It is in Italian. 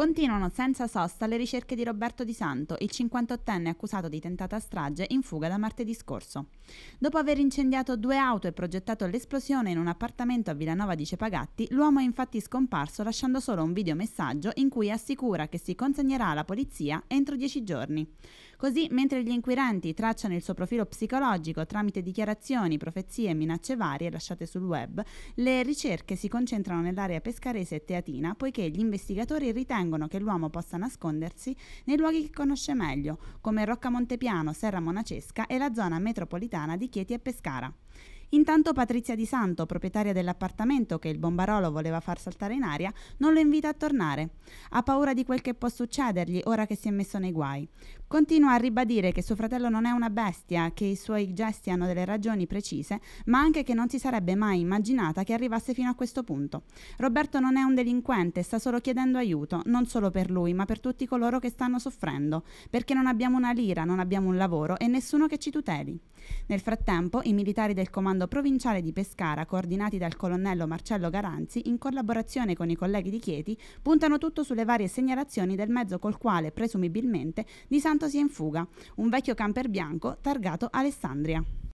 Continuano senza sosta le ricerche di Roberto Di Santo, il 58enne accusato di tentata strage in fuga da martedì scorso. Dopo aver incendiato due auto e progettato l'esplosione in un appartamento a Villanova di Cepagatti, l'uomo è infatti scomparso lasciando solo un videomessaggio in cui assicura che si consegnerà alla polizia entro dieci giorni. Così, mentre gli inquirenti tracciano il suo profilo psicologico tramite dichiarazioni, profezie e minacce varie lasciate sul web, le ricerche si concentrano nell'area pescarese e teatina poiché gli investigatori ritengono ritengono che l'uomo possa nascondersi nei luoghi che conosce meglio, come Rocca Montepiano, Serra Monacesca e la zona metropolitana di Chieti e Pescara. Intanto Patrizia Di Santo, proprietaria dell'appartamento che il bombarolo voleva far saltare in aria, non lo invita a tornare. Ha paura di quel che può succedergli ora che si è messo nei guai. Continua a ribadire che suo fratello non è una bestia, che i suoi gesti hanno delle ragioni precise, ma anche che non si sarebbe mai immaginata che arrivasse fino a questo punto. Roberto non è un delinquente, sta solo chiedendo aiuto, non solo per lui, ma per tutti coloro che stanno soffrendo, perché non abbiamo una lira, non abbiamo un lavoro e nessuno che ci tuteli. Nel frattempo, i militari del comando comando provinciale di Pescara, coordinati dal colonnello Marcello Garanzi, in collaborazione con i colleghi di Chieti, puntano tutto sulle varie segnalazioni del mezzo col quale, presumibilmente, Di Santo si è in fuga, un vecchio camper bianco targato Alessandria.